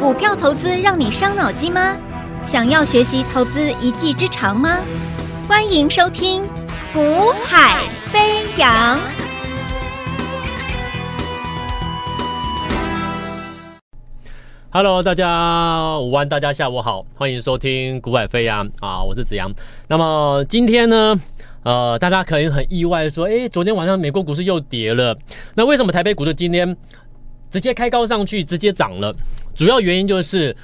股票投资让你伤脑筋吗？想要学习投资一技之长吗？欢迎收听《股海飞扬》。Hello，大家午安，大家下午好，欢迎收听《股海飞扬》啊！我是子阳。那么今天呢？呃，大家可以很意外说，哎，昨天晚上美国股市又跌了，那为什么台北股市今天直接开高上去，直接涨了？主要原因就是，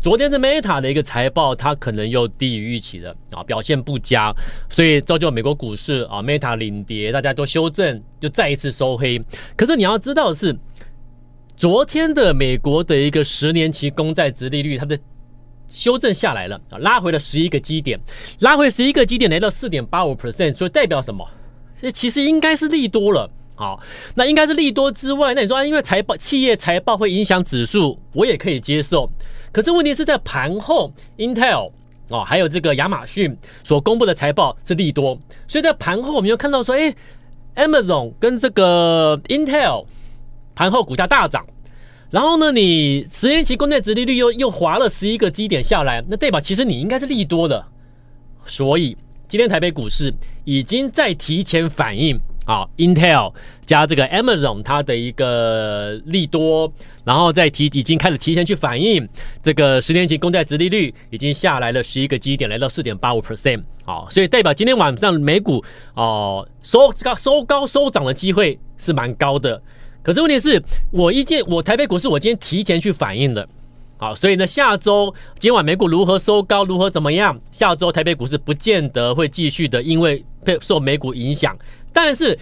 昨天是 Meta 的一个财报，它可能又低于预期了啊，表现不佳，所以造就美国股市啊，Meta 领跌，大家都修正，就再一次收黑。可是你要知道的是，昨天的美国的一个十年期公债殖利率，它的修正下来了啊，拉回了十一个基点，拉回十一个基点，来到四点八五 percent，所以代表什么？这其实应该是利多了。好，那应该是利多之外，那你说因为财报、企业财报会影响指数，我也可以接受。可是问题是在盘后，Intel 哦，还有这个亚马逊所公布的财报是利多，所以在盘后我们又看到说，哎，Amazon 跟这个 Intel 盘后股价大涨，然后呢，你十年期公债殖利率又又滑了十一个基点下来，那对吧？其实你应该是利多的，所以今天台北股市已经在提前反应。啊，Intel 加这个 Amazon 它的一个利多，然后再提已经开始提前去反映这个十年期公债殖利率已经下来了十一个基点，来到四点八五 percent。好，所以代表今天晚上美股哦收高收高收涨的机会是蛮高的。可是问题是我一见我台北股市，我今天提前去反映的，好，所以呢下周今晚美股如何收高如何怎么样，下周台北股市不见得会继续的，因为被受美股影响。但是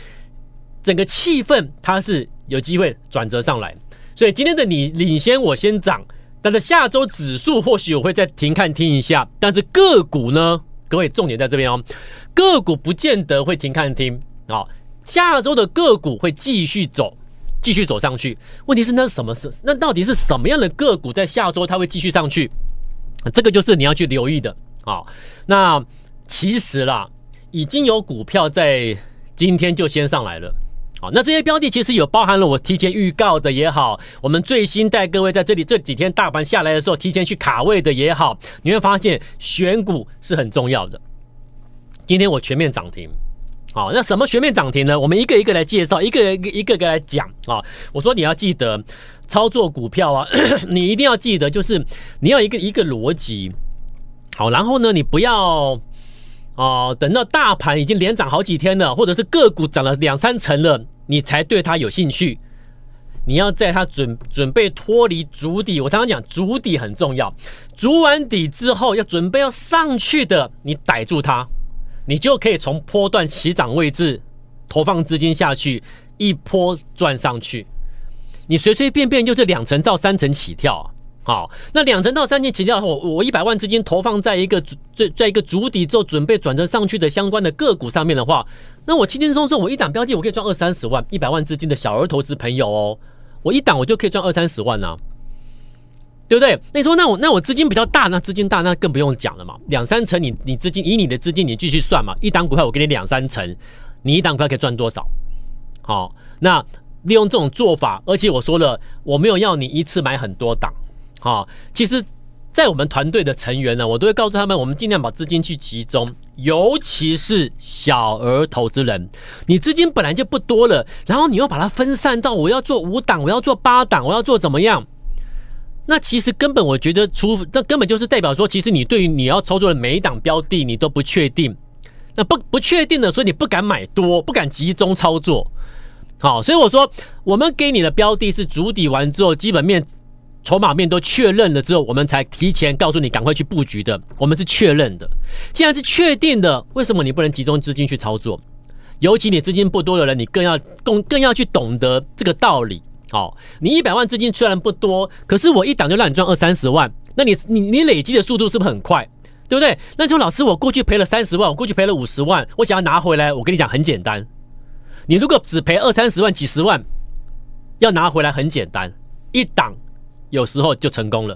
整个气氛它是有机会转折上来，所以今天的你领先我先涨，但是下周指数或许我会再停看听一下，但是个股呢，各位重点在这边哦，个股不见得会停看听啊，下周的个股会继续走，继续走上去，问题是那是什么是那到底是什么样的个股在下周它会继续上去？这个就是你要去留意的啊。那其实啦，已经有股票在。今天就先上来了，好，那这些标的其实有包含了我提前预告的也好，我们最新带各位在这里这几天大盘下来的时候提前去卡位的也好，你会发现选股是很重要的。今天我全面涨停，好，那什么全面涨停呢？我们一个一个来介绍，一个一个一个来讲啊。我说你要记得操作股票啊，你一定要记得，就是你要一个一个逻辑，好，然后呢，你不要。哦，等到大盘已经连涨好几天了，或者是个股涨了两三成了，你才对它有兴趣。你要在它准准备脱离足底，我刚刚讲足底很重要，足完底之后要准备要上去的，你逮住它，你就可以从坡段起涨位置投放资金下去，一波赚上去。你随随便便就这两层到三层起跳。好，那两成到三成起跳后，我一百万资金投放在一个最在一个主底之后准备转折上去的相关的个股上面的话，那我轻轻松松，我一档标的我可以赚二三十万，一百万资金的小额投资朋友哦，我一档我就可以赚二三十万呢，对不对？那你说那我那我资金比较大，那资金大那更不用讲了嘛，两三成你你资金以你的资金你继续算嘛，一档股票我给你两三成，你一档股票可以赚多少？好，那利用这种做法，而且我说了，我没有要你一次买很多档。好，其实，在我们团队的成员呢，我都会告诉他们，我们尽量把资金去集中，尤其是小额投资人，你资金本来就不多了，然后你又把它分散到我要做五档，我要做八档，我要做怎么样？那其实根本我觉得除那根本就是代表说，其实你对于你要操作的每一档标的，你都不确定，那不不确定的，所以你不敢买多，不敢集中操作。好，所以我说，我们给你的标的是主底完之后基本面。筹码面都确认了之后，我们才提前告诉你赶快去布局的。我们是确认的，既然是确定的，为什么你不能集中资金去操作？尤其你资金不多的人，你更要更更要去懂得这个道理。好，你一百万资金虽然不多，可是我一档就让你赚二三十万，那你你你累积的速度是不是很快？对不对？那就老师，我过去赔了三十万，我过去赔了五十万，我想要拿回来。我跟你讲很简单，你如果只赔二三十万、几十万，要拿回来很简单，一档有时候就成功了，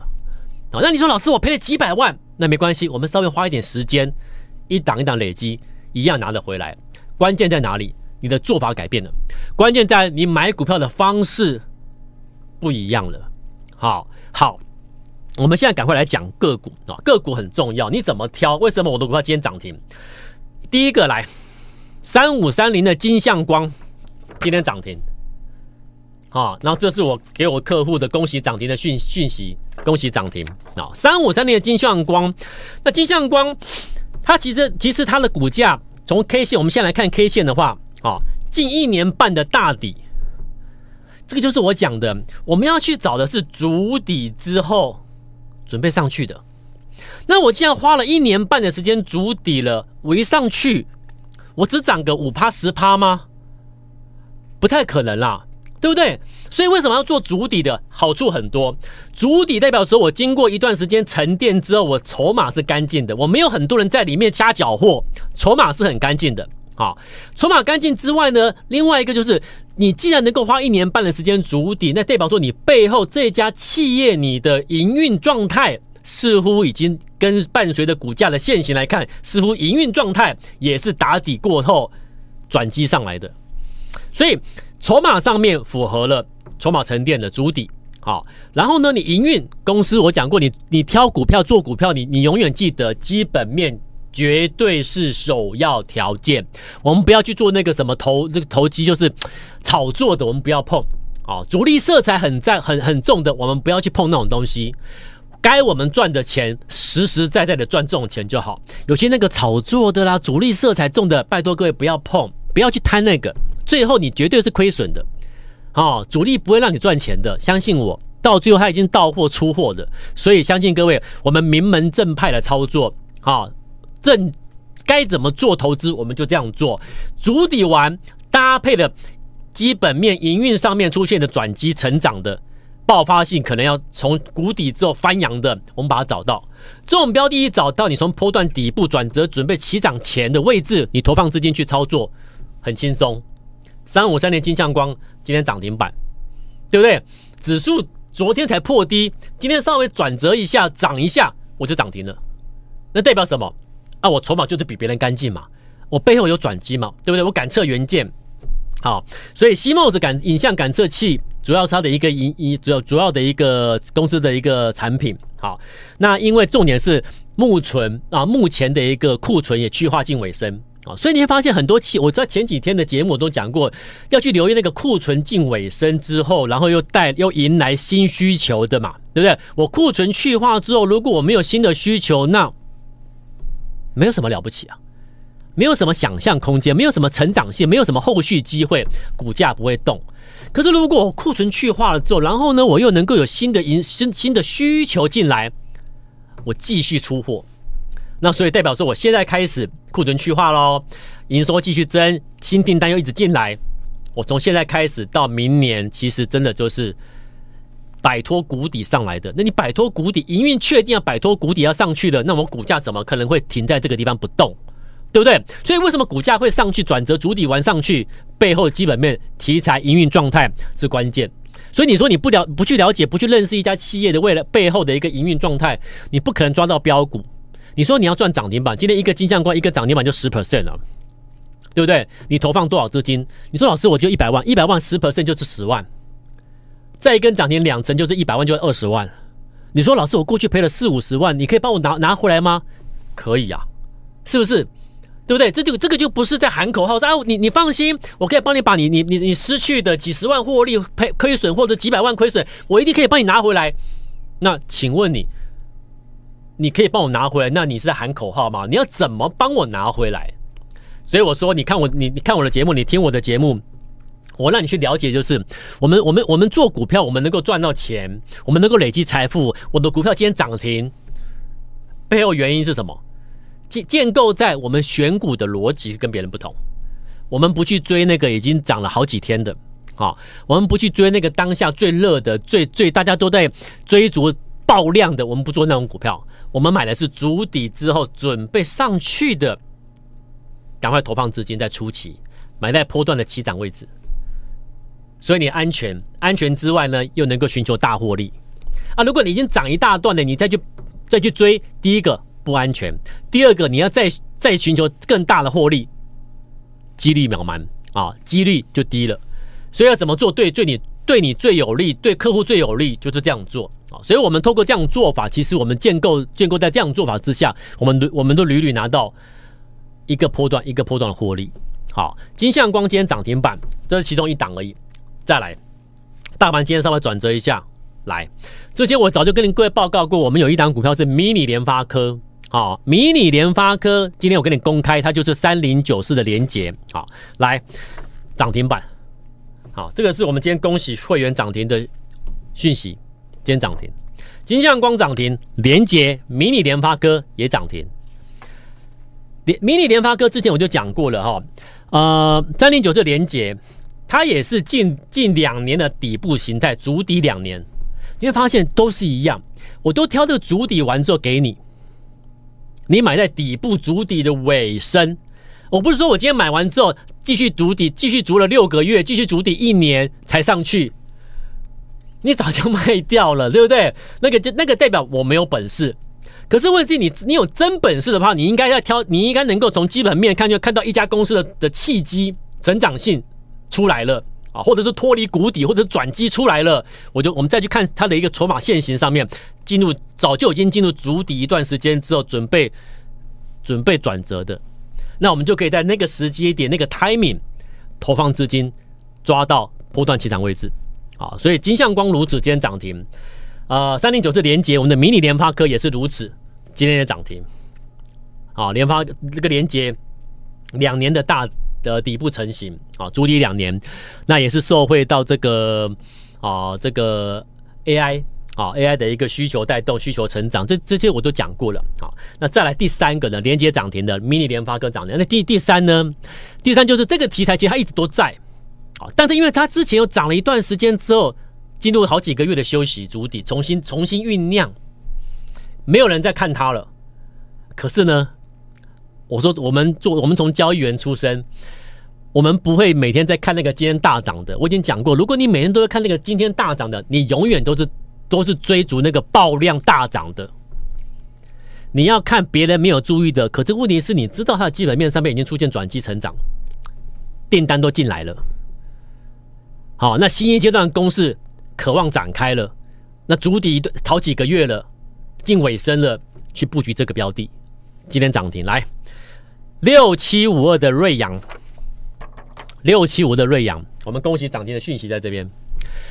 好，那你说老师，我赔了几百万，那没关系，我们稍微花一点时间，一档一档累积，一样拿得回来。关键在哪里？你的做法改变了，关键在你买股票的方式不一样了。好好，我们现在赶快来讲个股啊，个股很重要，你怎么挑？为什么我的股票今天涨停？第一个来，三五三零的金相光，今天涨停。啊，然后这是我给我客户的恭喜涨停的讯讯息，恭喜涨停啊！三五三零的金像光，那金像光，它其实其实它的股价从 K 线，我们先来看 K 线的话，啊，近一年半的大底，这个就是我讲的，我们要去找的是足底之后准备上去的。那我既然花了一年半的时间足底了，我一上去，我只涨个五趴十趴吗？不太可能啦。对不对？所以为什么要做足底的好处很多？足底代表说，我经过一段时间沉淀之后，我筹码是干净的，我没有很多人在里面掐搅货，筹码是很干净的。好，筹码干净之外呢，另外一个就是，你既然能够花一年半的时间足底，那代表说你背后这家企业，你的营运状态似乎已经跟伴随着股价的现形来看，似乎营运状态也是打底过后转机上来的，所以。筹码上面符合了筹码沉淀的主底，好，然后呢，你营运公司，我讲过，你你挑股票做股票，你你永远记得基本面绝对是首要条件。我们不要去做那个什么投这个投机，就是炒作的，我们不要碰啊。主力色彩很在很很重的，我们不要去碰那种东西。该我们赚的钱，实实在在的赚这种钱就好。有些那个炒作的啦，主力色彩重的，拜托各位不要碰。不要去贪那个，最后你绝对是亏损的，哦，主力不会让你赚钱的，相信我。到最后他已经到货出货的，所以相信各位，我们名门正派的操作，啊，正该怎么做投资，我们就这样做。主底完搭配的基本面营运上面出现的转机，成长的爆发性可能要从谷底之后翻扬的，我们把它找到。这种标的一找到，你从波段底部转折准备起涨前的位置，你投放资金去操作。很轻松，三五三年金像光今天涨停板，对不对？指数昨天才破低，今天稍微转折一下涨一下，我就涨停了。那代表什么？啊，我筹码就是比别人干净嘛，我背后有转机嘛，对不对？我感测元件好，所以 CMOS 感影像感测器，主要是它的一个一一主要主要的一个公司的一个产品好。那因为重点是目存啊，目前的一个库存也去化进尾声。啊，所以你会发现很多期，我在前几天的节目都讲过，要去留意那个库存进尾声之后，然后又带又迎来新需求的嘛，对不对？我库存去化之后，如果我没有新的需求，那没有什么了不起啊，没有什么想象空间，没有什么成长性，没有什么后续机会，股价不会动。可是如果库存去化了之后，然后呢，我又能够有新的营新新的需求进来，我继续出货。那所以代表说，我现在开始库存去化喽，营收继续增，新订单又一直进来，我从现在开始到明年，其实真的就是摆脱谷底上来的。那你摆脱谷底，营运确定要摆脱谷底要上去了，那我们股价怎么可能会停在这个地方不动，对不对？所以为什么股价会上去转折主底完上去，背后基本面、题材、营运状态是关键。所以你说你不了不去了解、不去认识一家企业的未来背后的一个营运状态，你不可能抓到标股。你说你要赚涨停板，今天一个金像冠，一个涨停板就十 percent 了，对不对？你投放多少资金？你说老师，我就一百万，一百万十 percent 就是十万，再一根涨停两成，就是一百万就是二十万。你说老师，我过去赔了四五十万，你可以帮我拿拿回来吗？可以呀，是不是？对不对？这就这个就不是在喊口号，说啊，你你放心，我可以帮你把你你你你失去的几十万获利赔，亏损或者几百万亏损，我一定可以帮你拿回来。那请问你？你可以帮我拿回来？那你是在喊口号吗？你要怎么帮我拿回来？所以我说，你看我，你你看我的节目，你听我的节目，我让你去了解，就是我们，我们，我们做股票，我们能够赚到钱，我们能够累积财富。我的股票今天涨停，背后原因是什么？建建构在我们选股的逻辑跟别人不同。我们不去追那个已经涨了好几天的，啊，我们不去追那个当下最热的、最最大家都在追逐爆量的，我们不做那种股票。我们买的是足底之后准备上去的，赶快投放资金在初期，买在波段的起涨位置，所以你安全，安全之外呢，又能够寻求大获利啊！如果你已经涨一大段了，你再去再去追，第一个不安全，第二个你要再再寻求更大的获利，几率渺茫啊，几率就低了。所以要怎么做对对你对你最有利，对客户最有利，就是这样做。所以，我们透过这样做法，其实我们建构建构在这样做法之下，我们我们都屡屡拿到一个波段一个波段的获利。好，金相光今天涨停板，这是其中一档而已。再来，大盘今天稍微转折一下。来，这些我早就跟您各位报告过，我们有一档股票是迷你联发科哦，迷你联发科，今天我跟你公开，它就是三零九四的连结。好，来涨停板。好，这个是我们今天恭喜会员涨停的讯息。今天涨停，金相光涨停，连杰迷你联发哥也涨停。联迷你联发哥之前我就讲过了哈，呃，三零九这连杰，它也是近近两年的底部形态，足底两年，你会发现都是一样。我都挑这个足底完之后给你，你买在底部足底的尾声。我不是说我今天买完之后继续足底，继续足了六个月，继续足底一年才上去。你早就卖掉了，对不对？那个就那个代表我没有本事。可是问题，你你有真本事的话，你应该要挑，你应该能够从基本面看就看到一家公司的的契机成长性出来了啊，或者是脱离谷底，或者转机出来了。我就我们再去看它的一个筹码现形上面，进入早就已经进入足底一段时间之后，准备准备转折的，那我们就可以在那个时机点、那个 timing 投放资金，抓到波段起涨位置。好，所以金相光如此，今天涨停。呃，三零九是连接我们的迷你联发科也是如此，今天也涨停。好，联发这个连接两年的大的底部成型，啊，主底两年，那也是受惠到这个啊，这个 AI 啊 AI 的一个需求带动，需求成长，这这些我都讲过了。好，那再来第三个呢，连接涨停的，迷你联发科涨停。那第第三呢，第三就是这个题材其实它一直都在。但是，因为它之前又涨了一段时间之后，进入好几个月的休息足底，重新重新酝酿，没有人再看它了。可是呢，我说我们做，我们从交易员出身，我们不会每天在看那个今天大涨的。我已经讲过，如果你每天都在看那个今天大涨的，你永远都是都是追逐那个爆量大涨的。你要看别人没有注意的，可这问题是，你知道它的基本面上面已经出现转机，成长，订单都进来了。好，那新一阶段攻势渴望展开了，那足底好几个月了，近尾声了，去布局这个标的，今天涨停来六七五二的瑞阳，六七五的瑞阳，我们恭喜涨停的讯息在这边。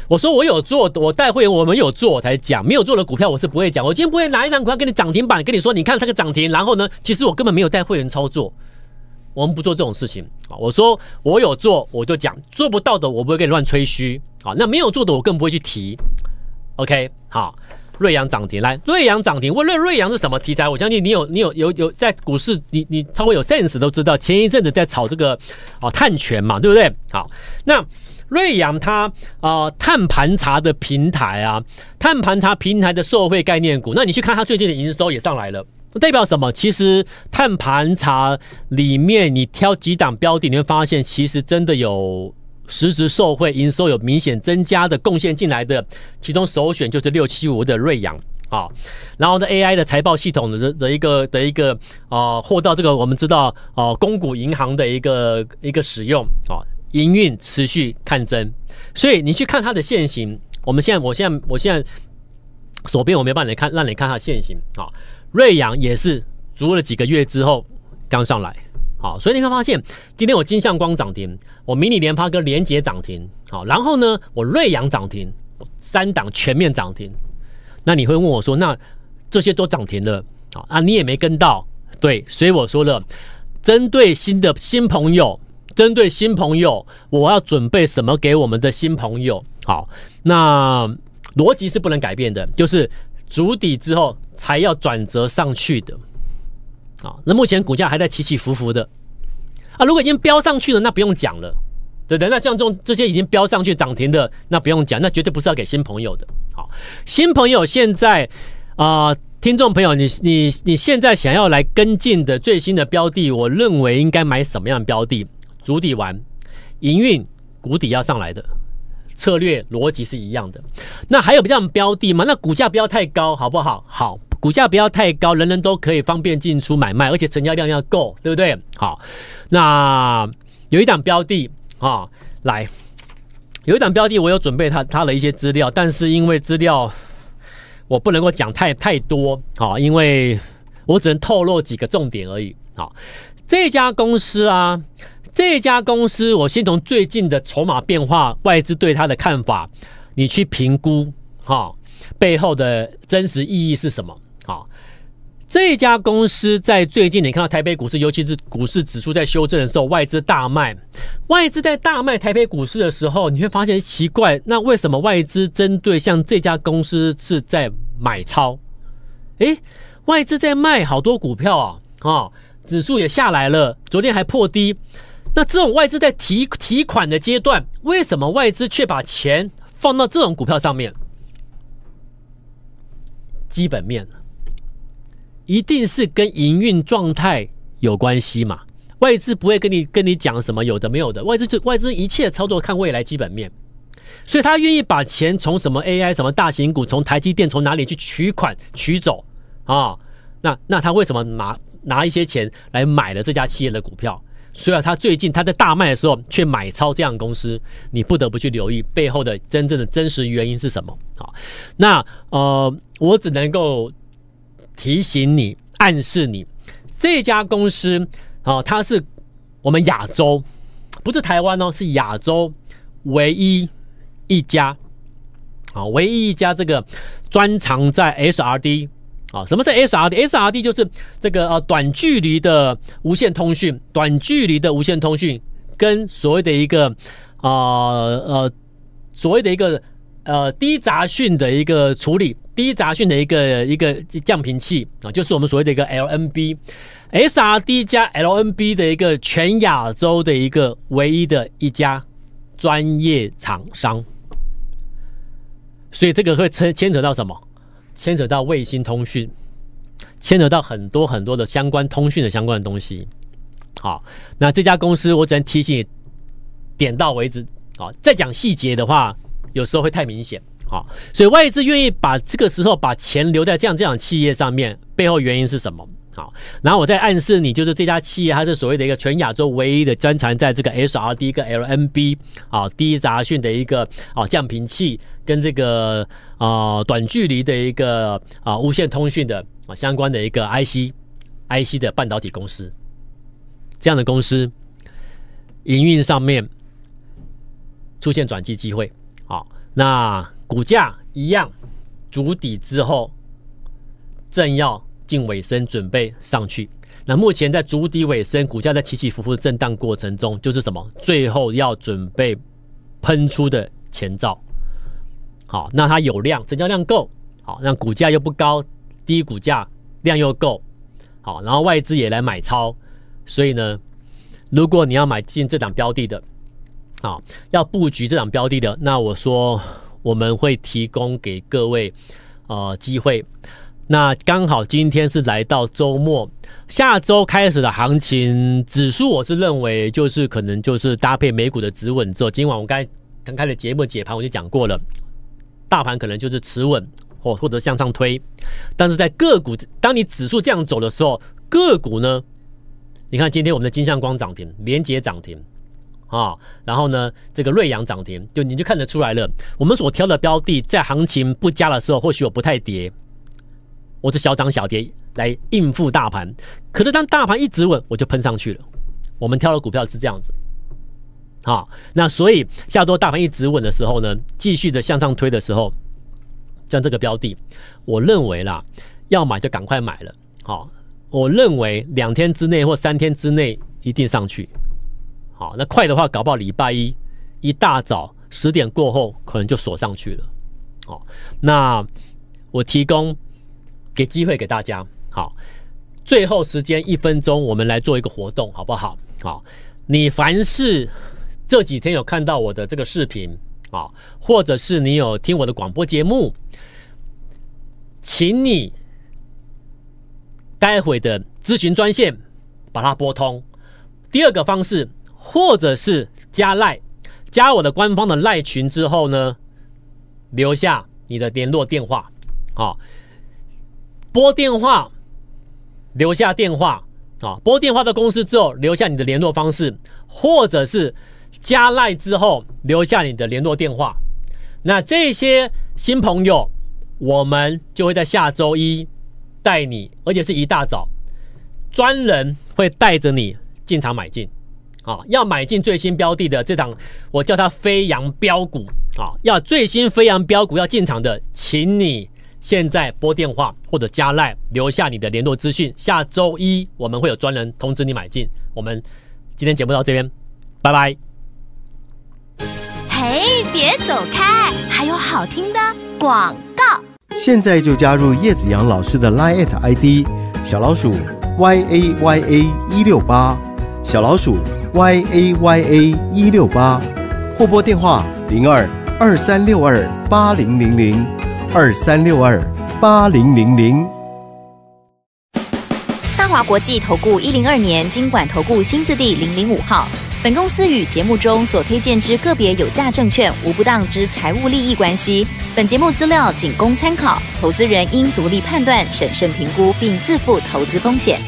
我说我有做，我带会员，我们有做才讲，没有做的股票我是不会讲，我今天不会拿一张股票给你涨停板，跟你说，你看这个涨停，然后呢，其实我根本没有带会员操作。我们不做这种事情啊！我说我有做，我就讲做不到的，我不会跟你乱吹嘘啊。那没有做的，我更不会去提。OK，好，瑞阳涨停，来，瑞阳涨停。问瑞瑞阳是什么题材，我相信你有，你有，有，有在股市，你你稍微有 sense 都知道，前一阵子在炒这个哦碳权嘛，对不对？好，那瑞阳它啊碳盘查的平台啊，碳盘查平台的社会概念股，那你去看它最近的营收也上来了。代表什么？其实碳盘查里面，你挑几档标的，你会发现，其实真的有实质受贿营收有明显增加的贡献进来的。其中首选就是六七五的瑞阳啊，然后呢，AI 的财报系统的的一个的一个啊，获到这个我们知道啊，公股银行的一个一个使用啊，营运持续看增，所以你去看它的现形。我们现在，我现在，我现在左边我没办法看，让你看它现形啊。瑞阳也是足了几个月之后刚上来，好，所以你会发现今天我金向光涨停，我迷你联发哥连接涨停，好，然后呢，我瑞阳涨停，三档全面涨停。那你会问我说，那这些都涨停了，好啊，你也没跟到，对，所以我说了，针对新的新朋友，针对新朋友，我要准备什么给我们的新朋友？好，那逻辑是不能改变的，就是。足底之后才要转折上去的，啊，那目前股价还在起起伏伏的，啊，如果已经飙上去了，那不用讲了，对不对？那像这种这些已经飙上去涨停的，那不用讲，那绝对不是要给新朋友的。好，新朋友现在啊，听众朋友，你你你现在想要来跟进的最新的标的，我认为应该买什么样的标的？足底完，营运谷底要上来的。策略逻辑是一样的，那还有比较标的吗？那股价不要太高，好不好？好，股价不要太高，人人都可以方便进出买卖，而且成交量要够，对不对？好，那有一档标的啊，来，有一档标的，我有准备它，它的一些资料，但是因为资料我不能够讲太太多，啊，因为我只能透露几个重点而已，好，这家公司啊。这家公司，我先从最近的筹码变化、外资对它的看法，你去评估哈背后的真实意义是什么？好，这家公司在最近，你看到台北股市，尤其是股市指数在修正的时候，外资大卖。外资在大卖台北股市的时候，你会发现奇怪，那为什么外资针对像这家公司是在买超？诶，外资在卖好多股票啊！啊，指数也下来了，昨天还破低。那这种外资在提提款的阶段，为什么外资却把钱放到这种股票上面？基本面一定是跟营运状态有关系嘛？外资不会跟你跟你讲什么有的没有的，外资就外资一切操作看未来基本面，所以他愿意把钱从什么 AI 什么大型股，从台积电从哪里去取款取走啊？那那他为什么拿拿一些钱来买了这家企业的股票？虽然他最近他在大卖的时候却买超这样公司，你不得不去留意背后的真正的真实原因是什么？好，那呃，我只能够提醒你、暗示你，这家公司啊，它是我们亚洲，不是台湾哦，是亚洲唯一一家啊，唯一一家这个专长在 SRD。啊，什么是 SRD？SRD 就是这个呃短距离的无线通讯，短距离的无线通讯跟所谓的一个啊呃所谓的一个呃低杂讯的一个处理，低杂讯的一个一个降频器啊，就是我们所谓的一个 LNB，SRD 加 LNB 的一个全亚洲的一个唯一的一家专业厂商，所以这个会牵牵扯到什么？牵扯到卫星通讯，牵扯到很多很多的相关通讯的相关的东西。好，那这家公司我只能提醒你，点到为止。好，再讲细节的话，有时候会太明显。好，所以外资愿意把这个时候把钱留在这样这样企业上面，背后原因是什么？然后我在暗示你，就是这家企业它是所谓的一个全亚洲唯一的专长在这个 SRD 跟 LNB 啊低杂讯的一个啊降频器跟这个啊短距离的一个啊无线通讯的啊相关的一个 IC IC 的半导体公司这样的公司营运上面出现转机机会啊，那股价一样筑底之后正要。近尾声，准备上去。那目前在足底尾声，股价在起起伏伏震荡过程中，就是什么？最后要准备喷出的前兆。好，那它有量，成交量够好，那股价又不高，低股价量又够好，然后外资也来买超。所以呢，如果你要买进这档标的的啊，要布局这档标的的，那我说我们会提供给各位呃机会。那刚好今天是来到周末，下周开始的行情指数，我是认为就是可能就是搭配美股的止稳之后，今晚我刚刚开的节目解盘我就讲过了，大盘可能就是持稳或或者向上推，但是在个股，当你指数这样走的时候，个股呢，你看今天我们的金相光涨停，连杰涨停啊，然后呢这个瑞阳涨停，就你就看得出来了，我们所挑的标的在行情不佳的时候，或许我不太跌。我的小涨小跌来应付大盘，可是当大盘一直稳，我就喷上去了。我们挑的股票是这样子，好，那所以下周大盘一直稳的时候呢，继续的向上推的时候，像这个标的，我认为啦，要买就赶快买了，好，我认为两天之内或三天之内一定上去，好，那快的话搞不好礼拜一一大早十点过后可能就锁上去了，好，那我提供。给机会给大家，好，最后时间一分钟，我们来做一个活动，好不好？好，你凡是这几天有看到我的这个视频啊，或者是你有听我的广播节目，请你待会的咨询专线把它拨通。第二个方式，或者是加赖加我的官方的赖群之后呢，留下你的联络电话啊。拨电话，留下电话啊！拨电话到公司之后，留下你的联络方式，或者是加赖之后留下你的联络电话。那这些新朋友，我们就会在下周一带你，而且是一大早，专人会带着你进场买进啊！要买进最新标的的这档，我叫它飞扬标股啊！要最新飞扬标股要进场的，请你。现在拨电话或者加赖留下你的联络资讯，下周一我们会有专人通知你买进。我们今天节目到这边，拜拜。嘿，别走开，还有好听的广告。现在就加入叶子阳老师的 Line ID：小老鼠 y a y a 一六八，小老鼠 y a y a 一六八，或拨电话零二二三六二八零零零。二三六二八零零零，大华国际投顾一零二年经管投顾新字第零零五号。本公司与节目中所推荐之个别有价证券无不当之财务利益关系。本节目资料仅供参考，投资人应独立判断、审慎评估，并自负投资风险。